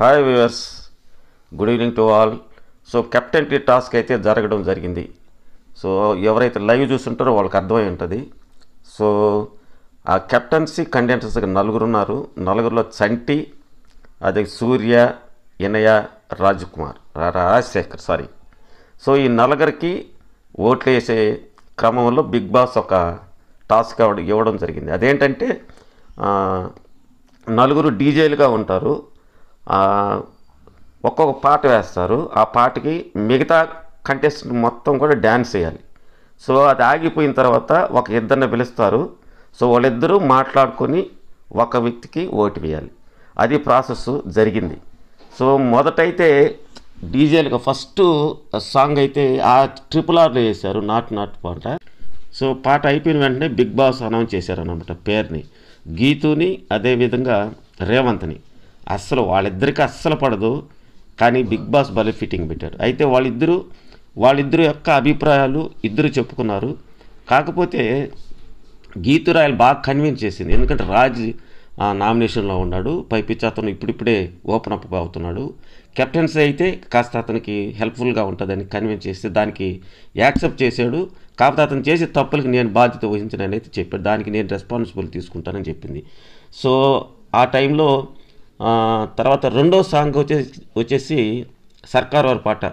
hi viewers good evening to all so captaincy task అయితే జరగడం జరిగింది so ఎవరైతే లైవ్ చూస్తుంటారో వాళ్ళకి అర్థమై ఉంటుంది సో ఆ కెప్టెన్సీ కంటెంటర్స్ నలుగురు ఉన్నారు నలుగురులో చంటి అదే సూర్య ఇనయ రాజ్ కుమార్ రాజశేఖర్ సారీ సో ఈ నలుగురికి ఓట్లు వేసే క్రమంలో బిగ్ బాస్ ఒక టాస్క్ ఇవ్వడం జరిగింది అదేంటంటే నలుగురు డీజేలుగా ఉంటారు ఒక్కొక్క పాట వేస్తారు ఆ పాటకి మిగతా కంటెస్టెంట్ మొత్తం కూడా డ్యాన్స్ చేయాలి సో అది ఆగిపోయిన తర్వాత ఒక ఇద్దరిని పిలుస్తారు సో వాళ్ళిద్దరూ మాట్లాడుకొని ఒక వ్యక్తికి ఓటు వేయాలి అది ప్రాసెస్ జరిగింది సో మొదటైతే డీజేలకు ఫస్ట్ సాంగ్ అయితే ఆ ట్రిపుల్ ఆర్లో వేశారు నాట్ నాట్ పాట సో పాట అయిపోయిన వెంటనే బిగ్ బాస్ అనౌన్స్ చేశారు అనమాట పేరుని గీతుని అదేవిధంగా రేవంత్ని అస్సలు వాళ్ళిద్దరికీ అస్సలు పడదు కానీ బిగ్ బాస్ బలి ఫిట్టింగ్ పెట్టారు అయితే వాళ్ళిద్దరూ వాళ్ళిద్దరు యొక్క అభిప్రాయాలు ఇద్దరు చెప్పుకున్నారు కాకపోతే గీతురాయలు బాగా కన్విన్స్ చేసింది ఎందుకంటే రాజ్ నామినేషన్లో ఉన్నాడు పైపిచ్చి అతను ఇప్పుడిప్పుడే ఓపెన్ అప్ అవుతున్నాడు కెప్టెన్సీ అయితే కాస్త అతనికి హెల్ప్ఫుల్గా ఉంటుందని కన్విన్స్ చేస్తే దానికి యాక్సెప్ట్ చేశాడు కాకపోతే అతను చేసే తప్పులకి నేను బాధ్యత వహించనని అయితే చెప్పాడు దానికి నేను రెస్పాన్సిబుల్ తీసుకుంటానని చెప్పింది సో ఆ టైంలో తర్వాత రెండో సాంగ్ వచ్చేసి వచ్చేసి సర్కార్ వారి పాట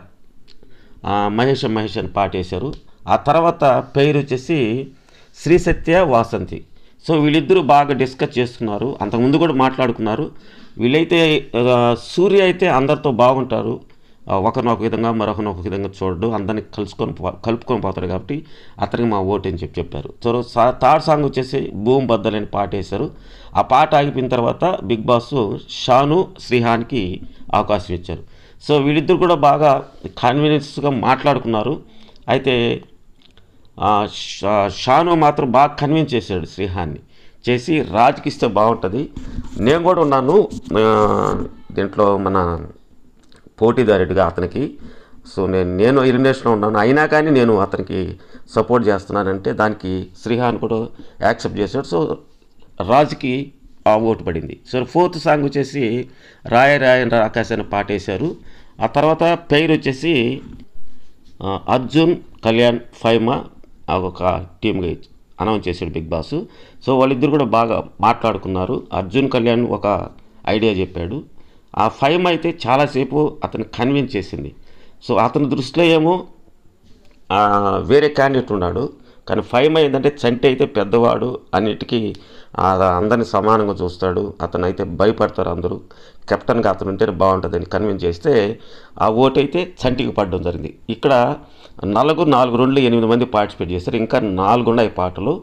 మహేష్ మహేష్ అని పాట వేశారు ఆ తర్వాత పేరు వచ్చేసి శ్రీ సత్య వాసంతి సో వీళ్ళిద్దరూ బాగా డిస్కస్ చేసుకున్నారు అంతకుముందు కూడా మాట్లాడుకున్నారు వీళ్ళైతే సూర్య అయితే అందరితో బాగుంటారు ఒకరినొక విధంగా మరొకరినొక విధంగా చూడడు అందరిని కలుసుకొని కలుపుకొని పోతాడు కాబట్టి అతనికి మా ఓటు అని చెప్పి చెప్పారు సో థర్డ్ సాంగ్ వచ్చేసి భూమి బద్దలని పాట వేశారు ఆ పాట ఆగిపోయిన తర్వాత బిగ్ బాస్ షాను శ్రీహాన్కి అవకాశం ఇచ్చారు సో వీళ్ళిద్దరు కూడా బాగా కన్వీనియన్స్గా మాట్లాడుకున్నారు అయితే షాను మాత్రం బాగా కన్విన్స్ చేశాడు శ్రీహాన్ని చేసి రాజుకి ఇస్తే బాగుంటుంది నేను కూడా ఉన్నాను దీంట్లో మన పోటీదారుడిగా అతనికి సో నేను నేను ఎలిమినేషన్లో ఉన్నాను అయినా కానీ నేను అతనికి సపోర్ట్ చేస్తున్నానంటే దానికి శ్రీహాన్ కూడా యాక్సెప్ట్ చేశాడు సో రాజుకి ఆ ఓటు పడింది సో ఫోర్త్ సాంగ్ వచ్చేసి రాయ రాయ ఆకాశాన్ని పాటేశారు ఆ తర్వాత పేరు వచ్చేసి అర్జున్ కళ్యాణ్ ఫైమా ఒక టీమ్గా అనౌన్స్ చేశాడు బిగ్ బాస్ సో వాళ్ళిద్దరు కూడా బాగా మాట్లాడుకున్నారు అర్జున్ కళ్యాణ్ ఒక ఐడియా చెప్పాడు ఆ ఫైమ్ అయితే చాలాసేపు అతను కన్విన్స్ చేసింది సో అతని దృష్టిలో ఏమో వేరే క్యాండిడేట్ ఉన్నాడు కానీ ఫైమ్ అయిందంటే చంటి అయితే పెద్దవాడు అన్నిటికీ అందరిని సమానంగా చూస్తాడు అతను అయితే భయపడతారు అందరూ కెప్టెన్గా అతను ఉంటే బాగుంటుందని కన్విన్స్ చేస్తే ఆ ఓటైతే చంటికి పడడం జరిగింది ఇక్కడ నలుగు నాలుగు రెండు ఎనిమిది మంది పార్టిసిపేట్ చేస్తారు ఇంకా నాలుగు ఉన్నాయి పాటలు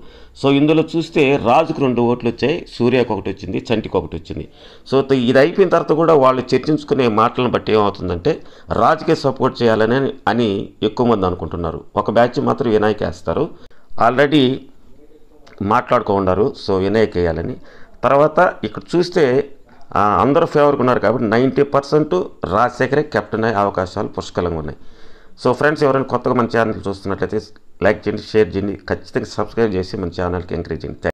సో ఇందులో చూస్తే రాజుకు రెండు ఓట్లు వచ్చాయి సూర్యకు ఒకటి వచ్చింది చంటికి ఒకటి వచ్చింది సో ఇది అయిపోయిన తర్వాత కూడా వాళ్ళు చర్చించుకునే మాటలను బట్టి ఏమవుతుందంటే రాజుకే సపోర్ట్ చేయాలని అని ఎక్కువ మంది అనుకుంటున్నారు ఒక బ్యాచ్ మాత్రం వినాయకేస్తారు ఆల్రెడీ మాట్లాడుకోండారు సో వినాయక్ వేయాలని తర్వాత ఇక్కడ చూస్తే అందరూ ఫేవర్గా ఉన్నారు కాబట్టి నైంటీ పర్సెంట్ రాజశేఖరే కెప్టెన్ అయ్యే అవకాశాలు పుష్కలంగా ఉన్నాయి సో ఫ్రెండ్స్ ఎవరైనా కొత్తగా మన ఛానల్ చూస్తున్నట్లయితే లైక్ చేయండి షేర్ చేయండి ఖచ్చితంగా సబ్స్క్రైబ్ చేసి మన ఛానల్కి ఎంకరేజ్ చేయండి